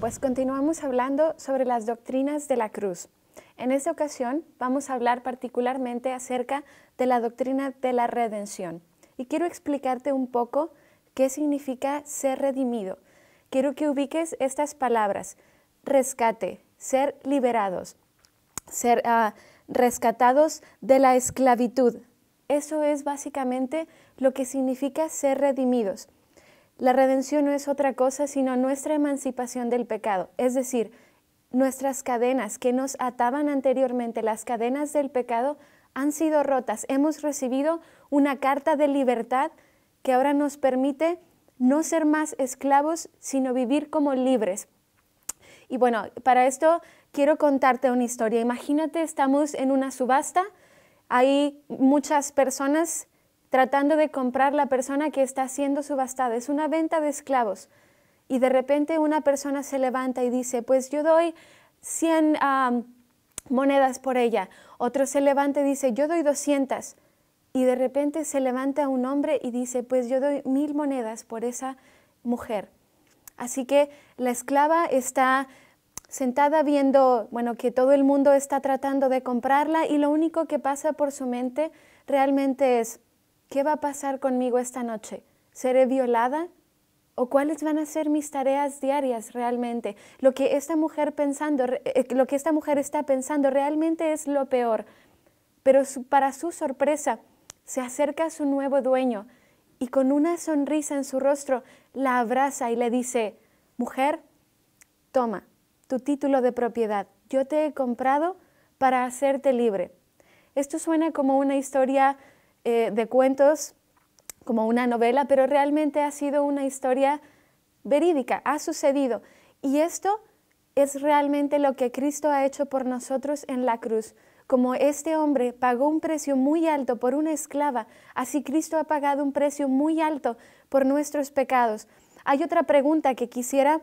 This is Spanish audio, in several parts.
pues continuamos hablando sobre las doctrinas de la cruz. En esta ocasión vamos a hablar particularmente acerca de la doctrina de la redención. Y quiero explicarte un poco qué significa ser redimido. Quiero que ubiques estas palabras, rescate, ser liberados, ser ah, rescatados de la esclavitud. Eso es básicamente lo que significa ser redimidos. La redención no es otra cosa sino nuestra emancipación del pecado, es decir, nuestras cadenas que nos ataban anteriormente, las cadenas del pecado, han sido rotas. Hemos recibido una carta de libertad que ahora nos permite no ser más esclavos, sino vivir como libres. Y bueno, para esto quiero contarte una historia. Imagínate, estamos en una subasta, hay muchas personas tratando de comprar la persona que está siendo subastada. Es una venta de esclavos. Y de repente una persona se levanta y dice, pues yo doy 100 monedas por ella. Otro se levanta y dice, yo doy 200. Y de repente se levanta un hombre y dice, pues yo doy mil monedas por esa mujer. Así que la esclava está sentada viendo, bueno, que todo el mundo está tratando de comprarla y lo único que pasa por su mente realmente es, ¿Qué va a pasar conmigo esta noche? ¿Seré violada? ¿O cuáles van a ser mis tareas diarias realmente? Lo que esta mujer, pensando, eh, lo que esta mujer está pensando realmente es lo peor. Pero para su sorpresa, se acerca a su nuevo dueño y con una sonrisa en su rostro la abraza y le dice, mujer, toma tu título de propiedad, yo te he comprado para hacerte libre. Esto suena como una historia eh, de cuentos como una novela, pero realmente ha sido una historia verídica, ha sucedido. Y esto es realmente lo que Cristo ha hecho por nosotros en la cruz. Como este hombre pagó un precio muy alto por una esclava, así Cristo ha pagado un precio muy alto por nuestros pecados. Hay otra pregunta que quisiera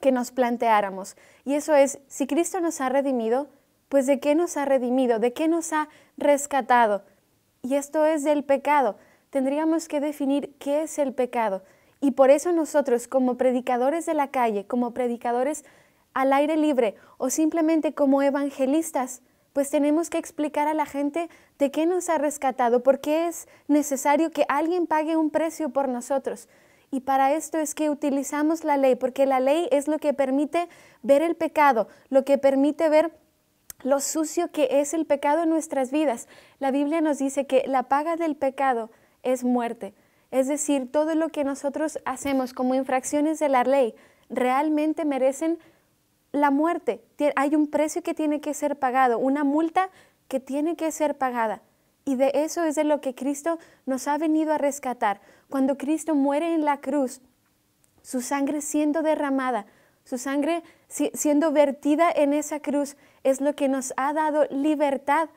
que nos planteáramos, y eso es, si Cristo nos ha redimido, pues de qué nos ha redimido, de qué nos ha rescatado. Y esto es del pecado. Tendríamos que definir qué es el pecado. Y por eso nosotros, como predicadores de la calle, como predicadores al aire libre o simplemente como evangelistas, pues tenemos que explicar a la gente de qué nos ha rescatado, por qué es necesario que alguien pague un precio por nosotros. Y para esto es que utilizamos la ley, porque la ley es lo que permite ver el pecado, lo que permite ver lo sucio que es el pecado en nuestras vidas. La Biblia nos dice que la paga del pecado es muerte. Es decir, todo lo que nosotros hacemos como infracciones de la ley realmente merecen la muerte. Hay un precio que tiene que ser pagado, una multa que tiene que ser pagada. Y de eso es de lo que Cristo nos ha venido a rescatar. Cuando Cristo muere en la cruz, su sangre siendo derramada, su sangre siendo vertida en esa cruz, es lo que nos ha dado libertad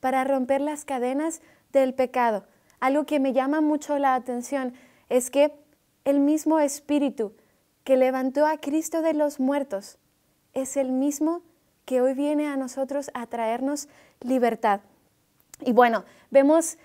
para romper las cadenas del pecado. Algo que me llama mucho la atención es que el mismo Espíritu que levantó a Cristo de los muertos es el mismo que hoy viene a nosotros a traernos libertad. Y bueno, vemos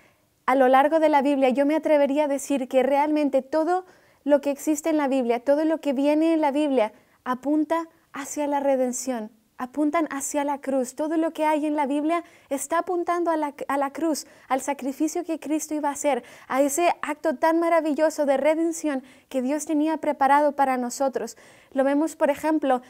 a lo largo de la Biblia, yo me atrevería a decir que realmente todo lo que existe en la Biblia, todo lo que viene en la Biblia, apunta hacia la redención, apuntan hacia la cruz. Todo lo que hay en la Biblia está apuntando a la, a la, cruz, al sacrificio que Cristo iba a hacer, a ese acto tan maravilloso de redención que Dios tenía preparado para nosotros. Lo vemos, por ejemplo,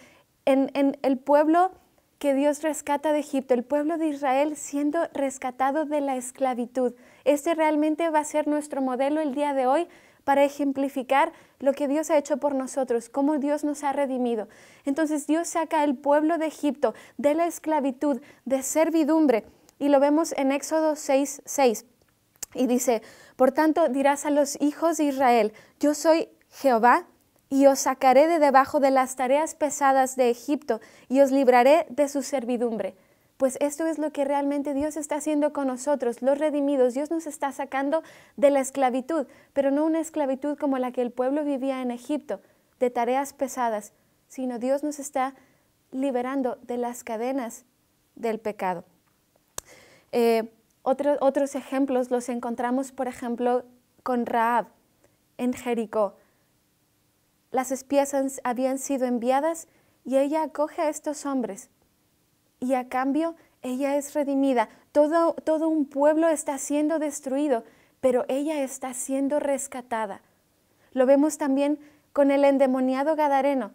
en, en el pueblo que Dios rescata de Egipto, el pueblo de Israel siendo rescatado de la esclavitud. Este realmente va a ser nuestro modelo el día de hoy para ejemplificar lo que Dios ha hecho por nosotros, cómo Dios nos ha redimido. Entonces Dios saca al pueblo de Egipto de la esclavitud, de servidumbre, y lo vemos en Éxodo 6, 6. Y dice, por tanto dirás a los hijos de Israel, yo soy Jehová, y os sacaré de debajo de las tareas pesadas de Egipto, y os libraré de su servidumbre. Pues esto es lo que realmente Dios está haciendo con nosotros, los redimidos. Dios nos está sacando de la esclavitud, pero no una esclavitud como la que el pueblo vivía en Egipto, de tareas pesadas, sino Dios nos está liberando de las cadenas del pecado. Eh, otros ejemplos los encontramos, por ejemplo, con Raab en Jericó. Las espías habían sido enviadas y ella acoge a estos hombres y a cambio ella es redimida. Todo, todo un pueblo está siendo destruido, pero ella está siendo rescatada. Lo vemos también con el endemoniado Gadareno.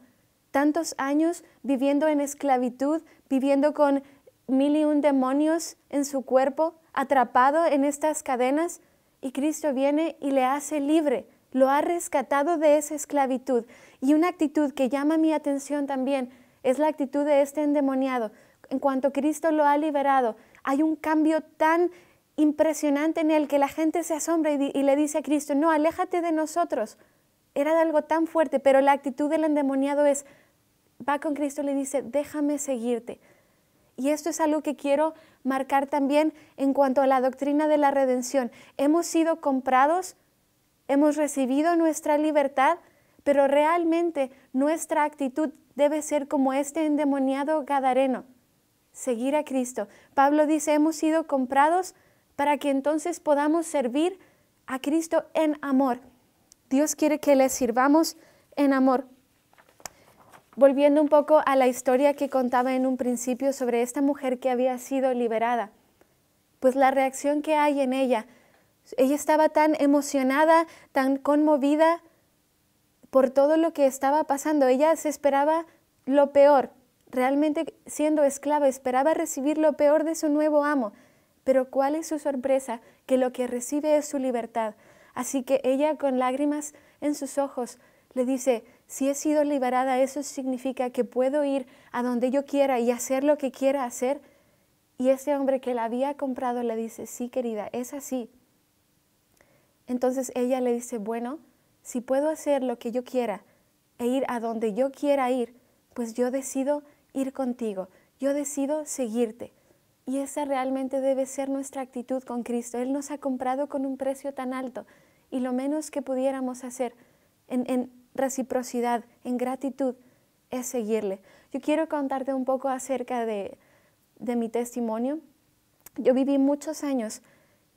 Tantos años viviendo en esclavitud, viviendo con mil y un demonios en su cuerpo, atrapado en estas cadenas, y Cristo viene y le hace libre, lo ha rescatado de esa esclavitud. Y una actitud que llama mi atención también es la actitud de este endemoniado, en cuanto Cristo lo ha liberado, hay un cambio tan impresionante en el que la gente se asombra y, y le dice a Cristo, no, aléjate de nosotros. Era algo tan fuerte, pero la actitud del endemoniado es, va con Cristo y le dice, déjame seguirte. Y esto es algo que quiero marcar también en cuanto a la doctrina de la redención. Hemos sido comprados, hemos recibido nuestra libertad, pero realmente nuestra actitud debe ser como este endemoniado gadareno seguir a Cristo. Pablo dice, hemos sido comprados para que entonces podamos servir a Cristo en amor. Dios quiere que le sirvamos en amor. Volviendo un poco a la historia que contaba en un principio sobre esta mujer que había sido liberada, pues la reacción que hay en ella, ella estaba tan emocionada, tan conmovida por todo lo que estaba pasando, ella se esperaba lo peor, Realmente siendo esclava esperaba recibir lo peor de su nuevo amo, pero cuál es su sorpresa que lo que recibe es su libertad. Así que ella con lágrimas en sus ojos le dice, si he sido liberada, eso significa que puedo ir a donde yo quiera y hacer lo que quiera hacer. Y ese hombre que la había comprado le dice, sí querida, es así. Entonces ella le dice, bueno, si puedo hacer lo que yo quiera e ir a donde yo quiera ir, pues yo decido ir contigo, yo decido seguirte. Y esa realmente debe ser nuestra actitud con Cristo. Él nos ha comprado con un precio tan alto y lo menos que pudiéramos hacer en, reciprocidad, en gratitud, es seguirle. Yo quiero contarte un poco acerca de mi testimonio. Yo viví muchos años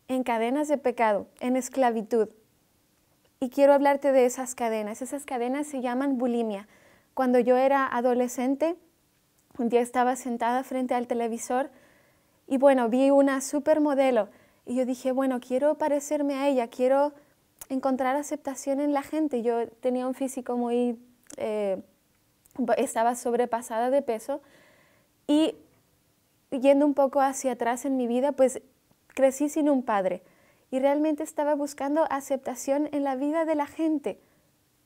en cadenas de pecado, en esclavitud. Y quiero hablarte de esas cadenas. Esas cadenas se llaman bulimia. Cuando yo era adolescente, un día estaba sentada frente al televisor y bueno, vi una supermodelo y yo dije, bueno, quiero parecerme a ella, quiero encontrar aceptación en la gente. Yo tenía un físico muy... Eh, estaba sobrepasada de peso y yendo un poco hacia atrás en mi vida, pues crecí sin un padre y realmente estaba buscando aceptación en la vida de la gente.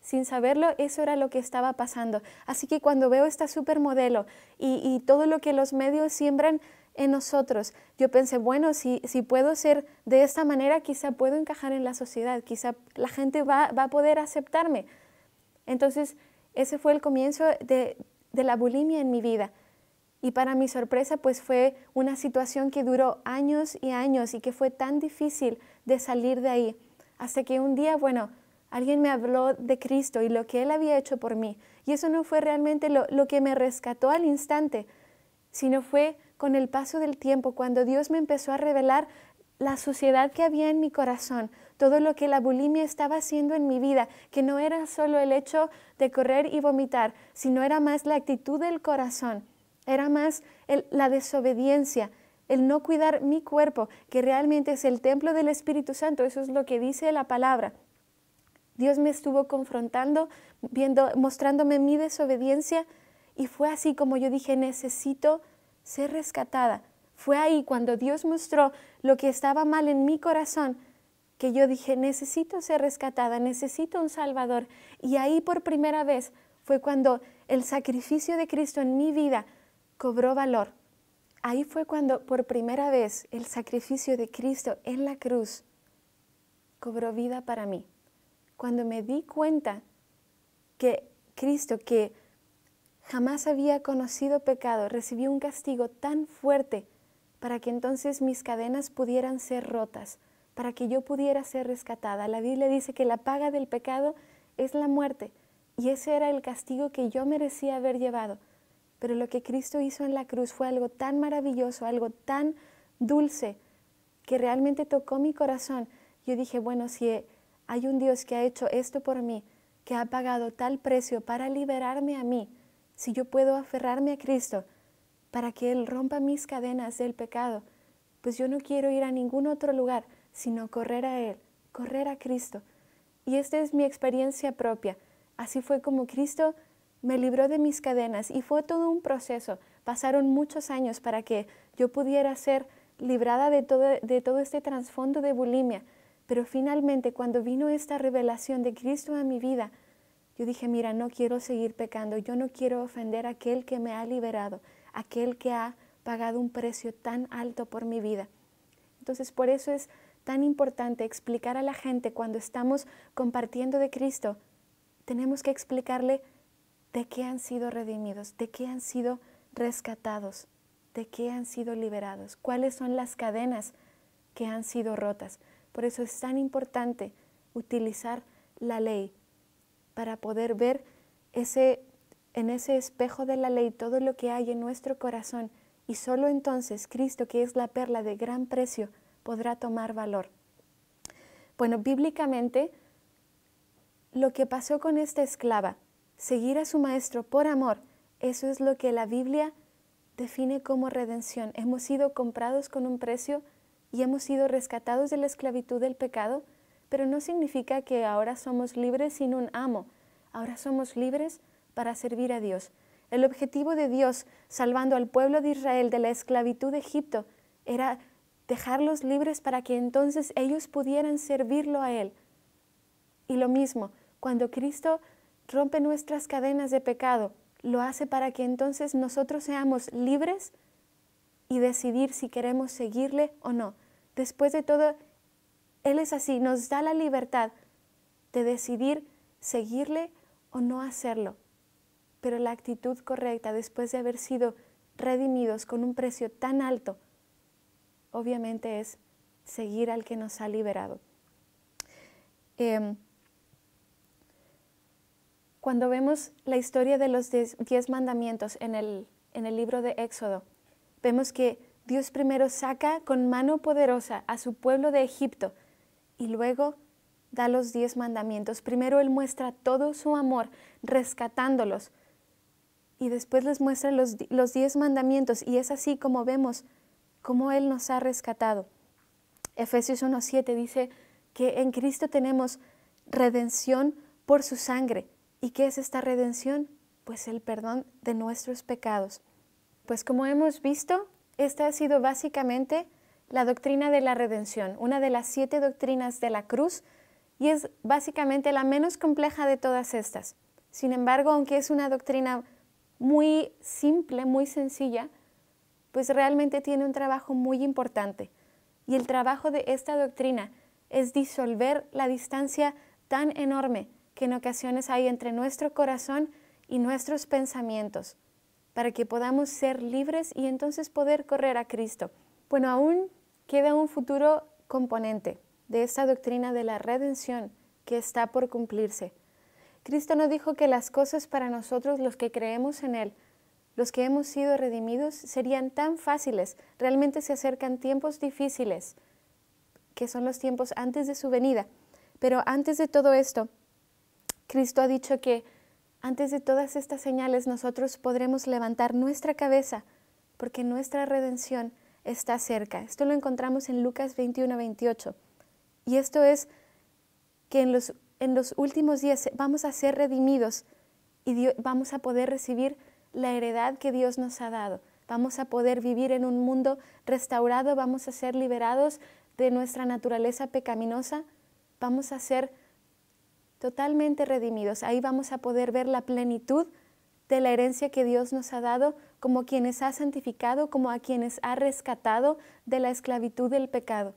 Sin saberlo, eso era lo que estaba pasando. Así que cuando veo esta supermodelo y, y todo lo que los medios siembran en nosotros, yo pensé, bueno, si, puedo ser de esta manera, quizá puedo encajar en la sociedad, quizá la gente va, a poder aceptarme. Entonces, ese fue el comienzo de, de la bulimia en mi vida. Y para mi sorpresa, pues fue una situación que duró años y años y que fue tan difícil de salir de ahí. Hasta que un día, bueno, alguien me habló de Cristo y lo que Él había hecho por mí. Y eso no fue realmente lo, que me rescató al instante, sino fue con el paso del tiempo, cuando Dios me empezó a revelar la suciedad que había en mi corazón, todo lo que la bulimia estaba haciendo en mi vida, que no era solo el hecho de correr y vomitar, sino era más la actitud del corazón, era más la desobediencia, el no cuidar mi cuerpo, que realmente es el templo del Espíritu Santo, eso es lo que dice la palabra. Dios me estuvo confrontando, viendo, mostrándome mi desobediencia y fue así como yo dije, necesito ser rescatada. Fue ahí cuando Dios mostró lo que estaba mal en mi corazón que yo dije, necesito ser rescatada, necesito un Salvador. Y ahí por primera vez fue cuando el sacrificio de Cristo en mi vida cobró valor. Ahí fue cuando por primera vez el sacrificio de Cristo en la cruz cobró vida para mí cuando me di cuenta que Cristo, que jamás había conocido pecado, recibió un castigo tan fuerte para que entonces mis cadenas pudieran ser rotas, para que yo pudiera ser rescatada. La Biblia dice que la paga del pecado es la muerte, y ese era el castigo que yo merecía haber llevado. Pero lo que Cristo hizo en la cruz fue algo tan maravilloso, algo tan dulce, que realmente tocó mi corazón. Yo dije, bueno, si hay un Dios que ha hecho esto por mí, que ha pagado tal precio para liberarme a mí, si yo puedo aferrarme a Cristo para que Él rompa mis cadenas del pecado, pues yo no quiero ir a ningún otro lugar, sino correr a Él, correr a Cristo. Y esta es mi experiencia propia. Así fue como Cristo me libró de mis cadenas y fue todo un proceso. Pasaron muchos años para que yo pudiera ser librada de todo, este trasfondo de bulimia, pero finalmente cuando vino esta revelación de Cristo a mi vida, yo dije, mira, no quiero seguir pecando, yo no quiero ofender a aquel que me ha liberado, aquel que ha pagado un precio tan alto por mi vida. Entonces por eso es tan importante explicar a la gente cuando estamos compartiendo de Cristo, tenemos que explicarle de qué han sido redimidos, de qué han sido rescatados, de qué han sido liberados, cuáles son las cadenas que han sido rotas. Por eso es tan importante utilizar la ley para poder ver en ese espejo de la ley todo lo que hay en nuestro corazón y solo entonces Cristo, que es la perla de gran precio, podrá tomar valor. Bueno, bíblicamente, lo que pasó con esta esclava, seguir a su maestro por amor, eso es lo que la Biblia define como redención. Hemos sido comprados con un precio y hemos sido rescatados de la esclavitud del pecado, pero no significa que ahora somos libres sin un amo. Ahora somos libres para servir a Dios. El objetivo de Dios salvando al pueblo de Israel de la esclavitud de Egipto era dejarlos libres para que entonces ellos pudieran servirlo a Él. Y lo mismo, cuando Cristo rompe nuestras cadenas de pecado, lo hace para que entonces nosotros seamos libres y decidir si queremos seguirle o no. Después de todo, Él es así, nos da la libertad de decidir seguirle o no hacerlo. Pero la actitud correcta después de haber sido redimidos con un precio tan alto, obviamente es seguir al que nos ha liberado. Em, cuando vemos la historia de los diez, mandamientos en el, en el libro de Éxodo, vemos que Dios primero saca con mano poderosa a su pueblo de Egipto y luego da los diez mandamientos. Primero Él muestra todo su amor rescatándolos y después les muestra los, diez mandamientos y es así como vemos cómo Él nos ha rescatado. Efesios 1.7 dice que en Cristo tenemos redención por su sangre. ¿Y qué es esta redención? Pues el perdón de nuestros pecados. Pues como hemos visto, esta ha sido básicamente la doctrina de la redención, una de las siete doctrinas de la cruz, y es básicamente la menos compleja de todas estas. Sin embargo, aunque es una doctrina muy simple, muy sencilla, pues realmente tiene un trabajo muy importante. Y el trabajo de esta doctrina es disolver la distancia tan enorme que en ocasiones hay entre nuestro corazón y nuestros pensamientos para que podamos ser libres y entonces poder correr a Cristo. Bueno, aún queda un futuro componente de esta doctrina de la redención que está por cumplirse. Cristo no dijo que las cosas para nosotros, los que creemos en Él, los que hemos sido redimidos, serían tan fáciles. Realmente se acercan tiempos difíciles, que son los tiempos antes de su venida. Pero antes de todo esto, Cristo ha dicho que antes de todas estas señales nosotros podremos levantar nuestra cabeza porque nuestra redención está cerca. Esto lo encontramos en Lucas 21, 28. Y esto es que en los, en los últimos días vamos a ser redimidos y vamos a poder recibir la heredad que Dios nos ha dado. Vamos a poder vivir en un mundo restaurado, vamos a ser liberados de nuestra naturaleza pecaminosa, vamos a ser totalmente redimidos. Ahí vamos a poder ver la plenitud de la herencia que Dios nos ha dado como quienes ha santificado, como a quienes ha rescatado de la esclavitud del pecado.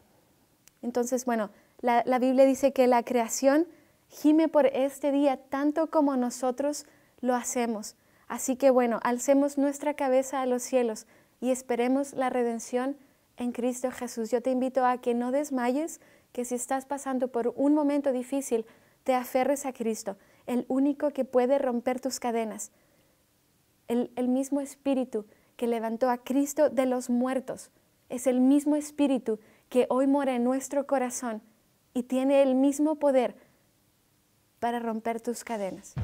Entonces, bueno, la, Biblia dice que la creación gime por este día tanto como nosotros lo hacemos. Así que bueno, alcemos nuestra cabeza a los cielos y esperemos la redención en Cristo Jesús. Yo te invito a que no desmayes, que si estás pasando por un momento difícil, te aferres a Cristo, el único que puede romper tus cadenas, el, el mismo espíritu que levantó a Cristo de los muertos, es el mismo espíritu que hoy mora en nuestro corazón y tiene el mismo poder para romper tus cadenas.